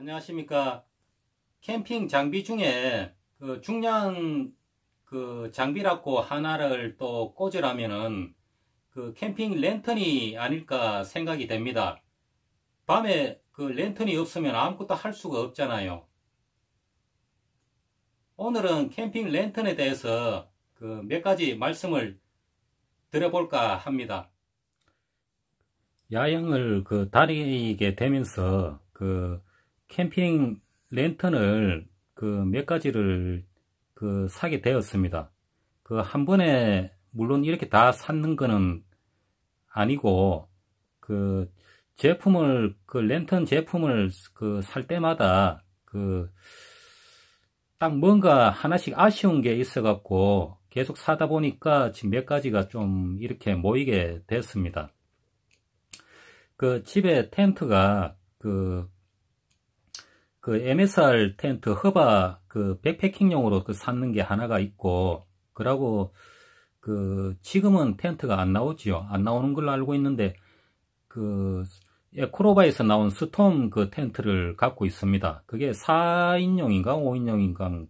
안녕하십니까. 캠핑 장비 중에 그 중량 그 장비라고 하나를 또 꽂으라면은 그 캠핑 랜턴이 아닐까 생각이 됩니다. 밤에 그 랜턴이 없으면 아무것도 할 수가 없잖아요. 오늘은 캠핑 랜턴에 대해서 그 몇 가지 말씀을 드려볼까 합니다. 야영을 그 다니게 되면서 그 캠핑 랜턴을 그 몇 가지를 그 사게 되었습니다. 그 한 번에 물론 이렇게 다 샀는 거는 아니고 그 제품을 그 랜턴 제품을 그 살 때마다 그 딱 뭔가 하나씩 아쉬운 게 있어 갖고 계속 사다 보니까 지금 몇 가지가 좀 이렇게 모이게 됐습니다. 그 집에 텐트가 그그 MSR 텐트 허바 그 백패킹용으로 그 샀는 게 하나가 있고 그러고 그 지금은 텐트가 안 나오지요. 안 나오는 걸로 알고 있는데 그 에코로바에서 나온 스톰 그 텐트를 갖고 있습니다. 그게 4인용인가 5인용인가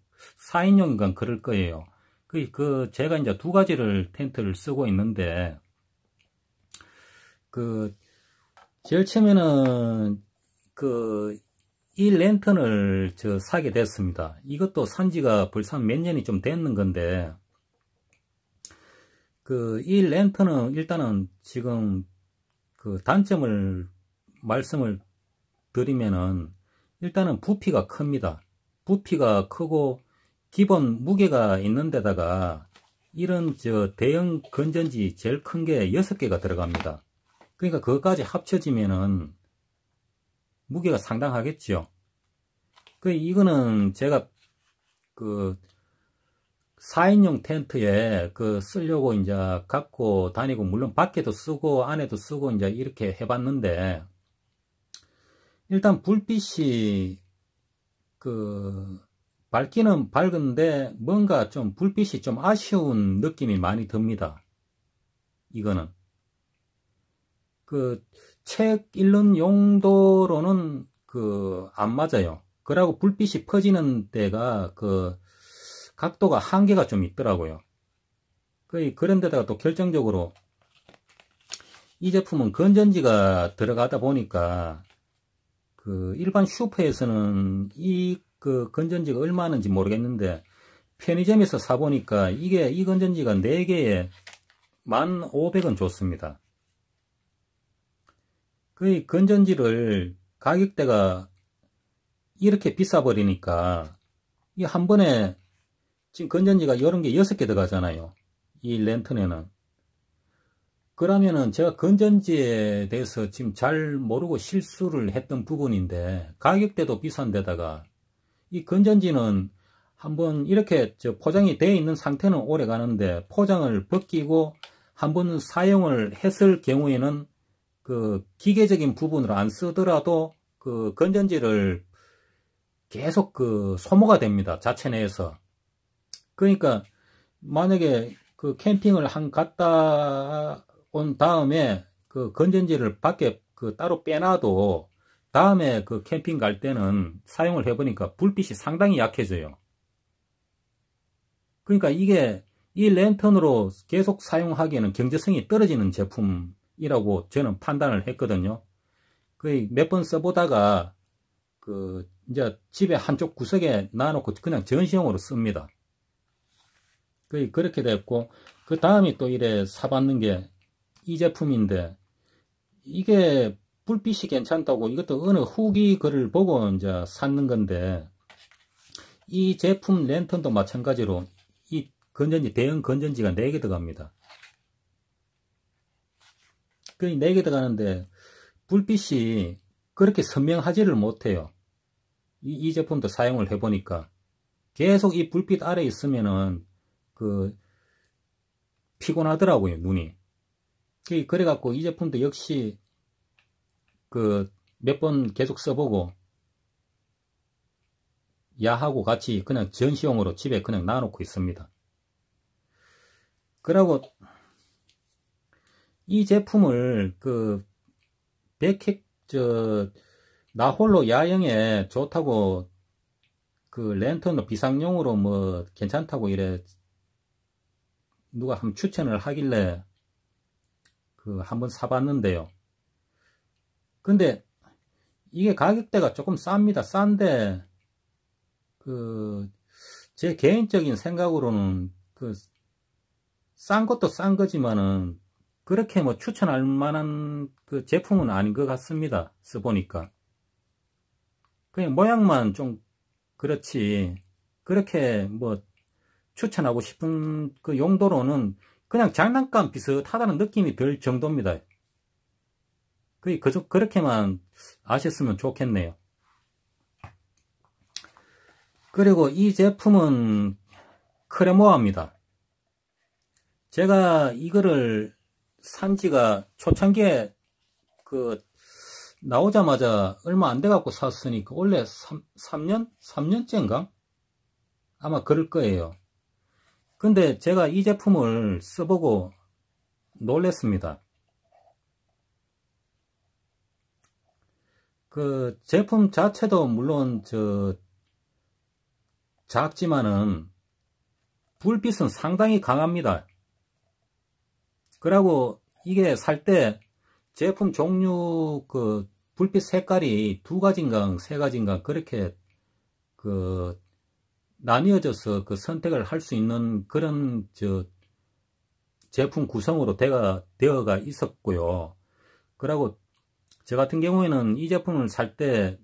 4인용인가 그럴 거예요. 그, 그 제가 이제 두 가지를 텐트를 쓰고 있는데 그 제일 처음에는 그이 랜턴을 저 사게 됐습니다. 이것도 산지가 벌써 몇 년이 좀 됐는 건데 그 이 랜턴은 일단은 지금 그 단점을 말씀을 드리면은 일단은 부피가 큽니다. 부피가 크고 기본 무게가 있는 데다가 이런 저 대형 건전지 제일 큰 게 6개가 들어갑니다. 그러니까 그것까지 합쳐지면은 무게가 상당하겠죠그 이거는 제가 그 4인용 텐트에 그 쓰려고 이제 갖고 다니고 물론 밖에도 쓰고 안에도 쓰고 이제 이렇게 해봤는데 일단 불빛이 그 밝기는 밝은데 뭔가 좀 불빛이 좀 아쉬운 느낌이 많이 듭니다. 이거는 그책 읽는 용도로는 그 안 맞아요. 그러고 불빛이 퍼지는 데가 그 각도가 한계가 좀 있더라고요. 거 그런 데다가 또 결정적으로 이 제품은 건전지가 들어가다 보니까 그 일반 슈퍼에서는 이 그 건전지가 얼마 하는지 모르겠는데 편의점에서 사보니까 이게 이 건전지가 4개에 1,500원 줬습니다. 그 건전지를 가격대가 이렇게 비싸버리니까 이 한 번에 지금 건전지가 이런 게 6개 들어가잖아요. 이 랜턴에는. 그러면은 제가 건전지에 대해서 지금 잘 모르고 실수를 했던 부분인데 가격대도 비싼데다가 이 건전지는 한번 이렇게 포장이 되어 있는 상태는 오래 가는데 포장을 벗기고 한 번 사용을 했을 경우에는 그 기계적인 부분으로 안 쓰더라도 그 건전지를 계속 그 소모가 됩니다. 자체 내에서. 그러니까 만약에 그 캠핑을 한 갔다 온 다음에 그 건전지를 밖에 그 따로 빼놔도 다음에 그 캠핑 갈 때는 사용을 해보니까 불빛이 상당히 약해져요. 그러니까 이게 이 랜턴으로 계속 사용하기에는 경제성이 떨어지는 제품 이라고 저는 판단을 했거든요. 그몇번 써보다가 그 이제 집에 한쪽 구석에 놔놓고 그냥 전시용으로 씁니다. 그렇게 됐고 그다음에또 이래 사봤는 게 이 제품인데 이게 불빛이 괜찮다고 이것도 어느 후기 글을 보고 이제 샀는 건데 이 제품 랜턴도 마찬가지로 이 건전지 대형 건전지가 4개 들어갑니다. 답변이 4개 들어가는데 불빛이 그렇게 선명하지를 못해요. 이, 이 제품도 사용을 해보니까 계속 이 불빛 아래 있으면은 그 피곤하더라고요 눈이 그, 그래갖고 이 제품도 역시 그 몇 번 계속 써보고 야하고 같이 그냥 전시용으로 집에 그냥 놔놓고 있습니다 그러고 이 제품을 그 백핵 저 나홀로 야영에 좋다고 그랜턴으 비상용으로 뭐 괜찮다고 이래 누가 한번 추천을 하길래 그 한번 사봤는데요. 근데 이게 가격대가 조금 쌉니다. 싼데 그 제 개인적인 생각으로는 그 싼 것도 싼 거지만은 그렇게 뭐 추천할 만한 그 제품은 아닌 것 같습니다. 써보니까. 그냥 모양만 좀 그렇지. 그렇게 뭐 추천하고 싶은 그 용도로는 그냥 장난감 비슷하다는 느낌이 들 정도입니다. 그, 그, 그렇게만 아셨으면 좋겠네요. 그리고 이 제품은 크레모아입니다. 제가 이거를 산지가 초창기에 그 나오자마자 얼마 안 돼갖고 샀으니까 원래 3, 3년? 3년째인가? 아마 그럴 거예요. 근데 제가 이 제품을 써보고 놀랬습니다. 그 제품 자체도 물론 저 작지만은 불빛은 상당히 강합니다. 그리고 이게 살 때 제품 종류 그 불빛 색깔이 두 가지인가 세 가지인가 그렇게 그 나뉘어져서 그 선택을 할 수 있는 그런 저 제품 구성으로 되가, 되어가 있었고요. 그리고 저 같은 경우에는 이 제품을 살 때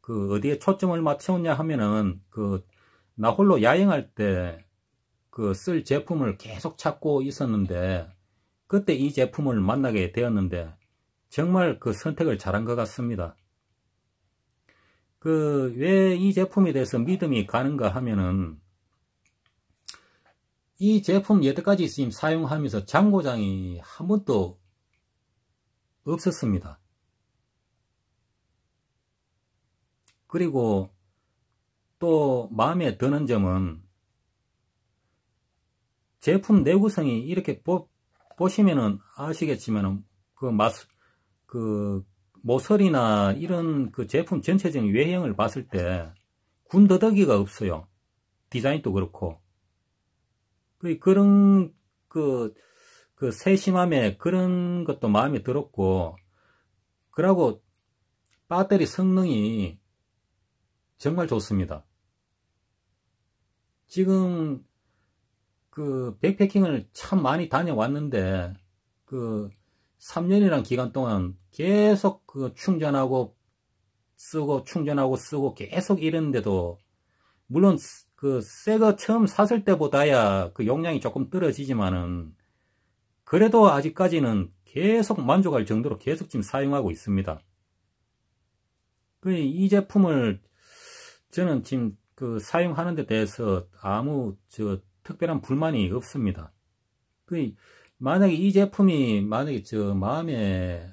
그 어디에 초점을 맞췄냐 하면은 그 나 홀로 야행할 때 그 쓸 제품을 계속 찾고 있었는데 그때 이 제품을 만나게 되었는데 정말 그 선택을 잘한 것 같습니다. 그 왜 이 제품에 대해서 믿음이 가는가 하면은 이 제품 여태까지 지금 사용하면서 잔고장이한 번도 없었습니다. 그리고 또 마음에 드는 점은 제품 내구성이 이렇게 보시면은 아시겠지만은 그 마스 그 모서리나 이런 그 제품 전체적인 외형을 봤을 때 군더더기가 없어요. 디자인도 그렇고 그, 그런 그, 그 세심함에 그런 것도 마음에 들었고 그러고 배터리 성능이 정말 좋습니다. 지금 그 백패킹을 참 많이 다녀왔는데 그 3년이란 기간 동안 계속 그 충전하고 쓰고 충전하고 쓰고 계속 이랬는데도 물론 그새거 처음 샀을 때보다야 그 용량이 조금 떨어지지만은 그래도 아직까지는 계속 만족할 정도로 계속 지금 사용하고 있습니다. 그 이 제품을 저는 지금 그 사용하는 데 대해서 아무 저 특별한 불만이 없습니다. 그 만약에 이 제품이 만약에 저 마음에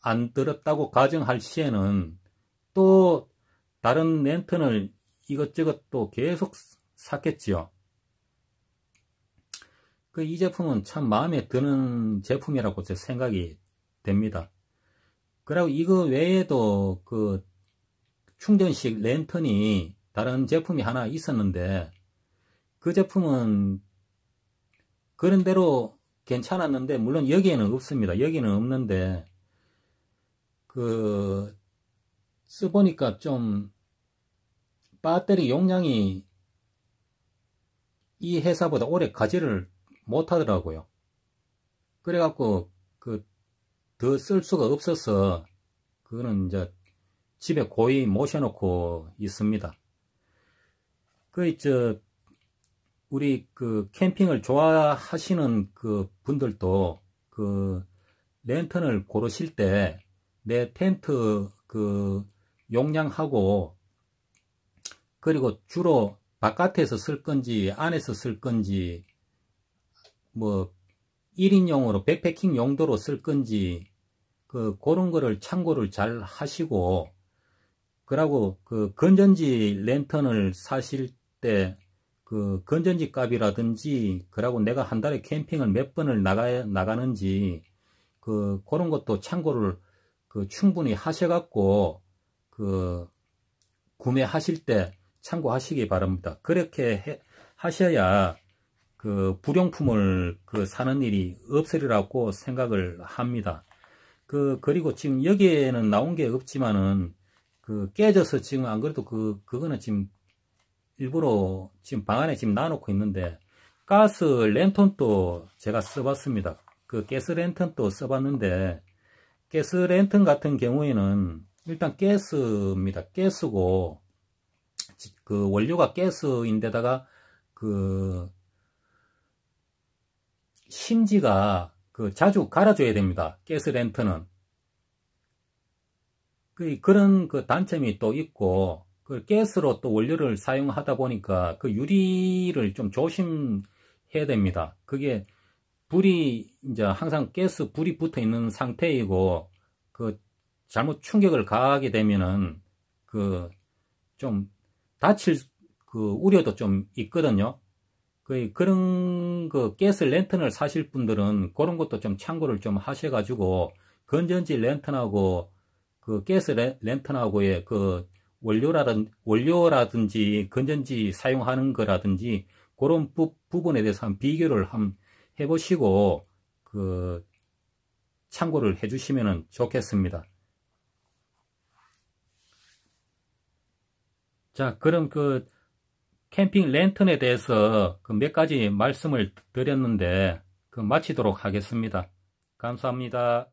안 들었다고 가정할 시에는 또 다른 랜턴을 이것저것 또 계속 샀겠지요. 그 이 제품은 참 마음에 드는 제품이라고 제 생각이 됩니다. 그리고 이거 외에도 그 충전식 랜턴이 다른 제품이 하나 있었는데 그 제품은 그런 대로 괜찮았는데 물론 여기에는 없습니다. 여기는 없는데 그 쓰보니까 좀 배터리 용량이 이 회사보다 오래 가지를 못하더라고요. 그래갖고 그 더 쓸 수가 없어서 그거는 이제 집에 고이 모셔놓고 있습니다. 그, 저, 우리 그 캠핑을 좋아하시는 그 분들도 그 랜턴을 고르실 때 내 텐트 그 용량하고 그리고 주로 바깥에서 쓸 건지 안에서 쓸 건지 뭐 1인용으로 백패킹 용도로 쓸 건지 그 그런 거를 참고를 잘 하시고 그러고 그 건전지 랜턴을 사실 때그 건전지 값이라든지 그러고 내가 한 달에 캠핑을 몇 번을 나가 나가는지 그 그런 것도 참고를 그 충분히 하셔갖고 그 구매하실 때 참고하시기 바랍니다. 그렇게 해, 하셔야 그 불용품을 그 사는 일이 없으리라고 생각을 합니다. 그 그리고 지금 여기에는 나온 게 없지만은 그 깨져서 지금 안 그래도 그 그거는 지금 일부러 지금 방 안에 지금 놔놓고 있는데 가스 랜턴도 제가 써봤습니다. 그 가스 랜턴도 써봤는데 가스 랜턴 같은 경우에는 일단 가스입니다. 가스고 그 원료가 가스인데다가 그 심지가 그 자주 갈아줘야 됩니다. 가스 랜턴은 그 그런 그 단점이 또 있고 그 가스로 또 원료를 사용하다 보니까 그 유리를 좀 조심해야 됩니다. 그게 불이 이제 항상 가스 불이 붙어 있는 상태이고 그 잘못 충격을 가하게 되면은 그 좀 다칠 그 우려도 좀 있거든요. 그 그런 그 가스 랜턴을 사실 분들은 그런 것도 좀 참고를 좀 하셔가지고 건전지 랜턴하고 그 가스 랜턴하고의 그 원료라든, 원료라든지 건전지 사용하는 거라든지 그런 부, 분에 대해서 한 비교를 한 해보시고 그 참고를 해주시면 좋겠습니다. 자, 그럼 그 캠핑 랜턴에 대해서 그 몇 가지 말씀을 드렸는데 그 마치도록 하겠습니다. 감사합니다.